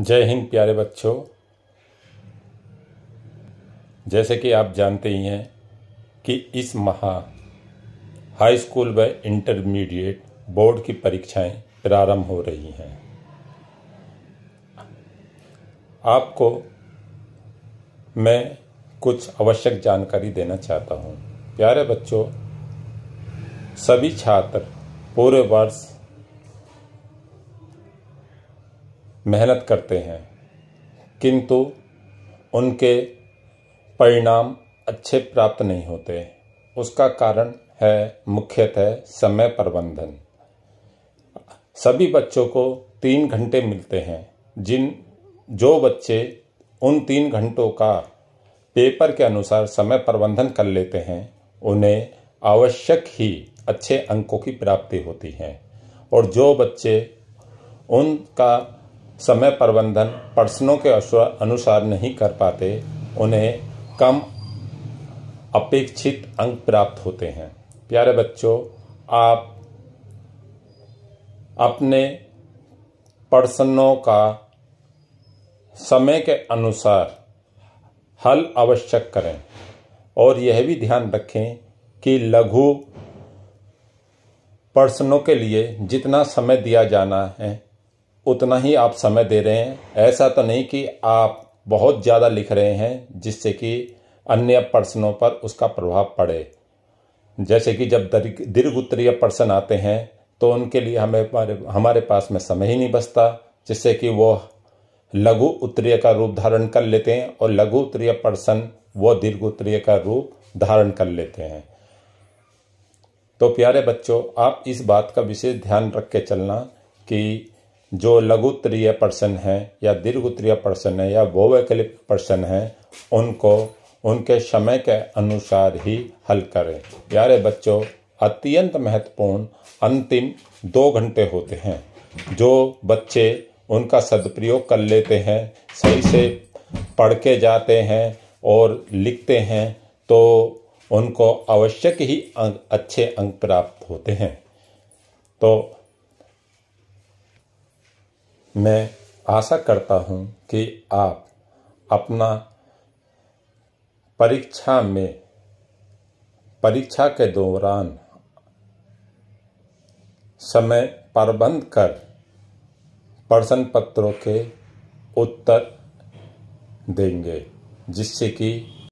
जय हिंद प्यारे बच्चों जैसे कि आप जानते ही हैं कि इस माह हाई स्कूल व इंटरमीडिएट बोर्ड की परीक्षाएं प्रारंभ हो रही हैं आपको मैं कुछ आवश्यक जानकारी देना चाहता हूं। प्यारे बच्चों सभी छात्र पूरे वर्ष मेहनत करते हैं किंतु उनके परिणाम अच्छे प्राप्त नहीं होते उसका कारण है मुख्यतः समय प्रबंधन सभी बच्चों को तीन घंटे मिलते हैं जिन जो बच्चे उन तीन घंटों का पेपर के अनुसार समय प्रबंधन कर लेते हैं उन्हें आवश्यक ही अच्छे अंकों की प्राप्ति होती है और जो बच्चे उनका समय प्रबंधन प्रश्नों के अनुसार नहीं कर पाते उन्हें कम अपेक्षित अंक प्राप्त होते हैं प्यारे बच्चों आप अपने प्रश्नों का समय के अनुसार हल आवश्यक करें और यह भी ध्यान रखें कि लघु प्रश्नों के लिए जितना समय दिया जाना है उतना ही आप समय दे रहे हैं ऐसा तो नहीं कि आप बहुत ज़्यादा लिख रहे हैं जिससे कि अन्य पर्सनों पर उसका प्रभाव पड़े जैसे कि जब दीर्घ उत्तरीय पर्सन आते हैं तो उनके लिए हमें हमारे पास में समय ही नहीं बचता जिससे कि वो लघु उत्तरीय का रूप धारण कर लेते हैं और लघु उत्तरीय पर्सन वो दीर्घ उत्तरीय का रूप धारण कर लेते हैं तो प्यारे बच्चों आप इस बात का विशेष ध्यान रख के चलना कि जो लघुत्तरीय पर्सन है या दीर्घ उत्तरीय पर्सन है या वोवैकल्पिक पर्सन है उनको उनके समय के अनुसार ही हल करें प्यारे बच्चों अत्यंत महत्वपूर्ण अंतिम दो घंटे होते हैं जो बच्चे उनका सदप्रयोग कर लेते हैं सही से पढ़ के जाते हैं और लिखते हैं तो उनको आवश्यक ही अंक अच्छे अंक प्राप्त होते हैं तो मैं आशा करता हूँ कि आप अपना परीक्षा में परीक्षा के दौरान समय प्रबंध कर प्रश्न पत्रों के उत्तर देंगे जिससे कि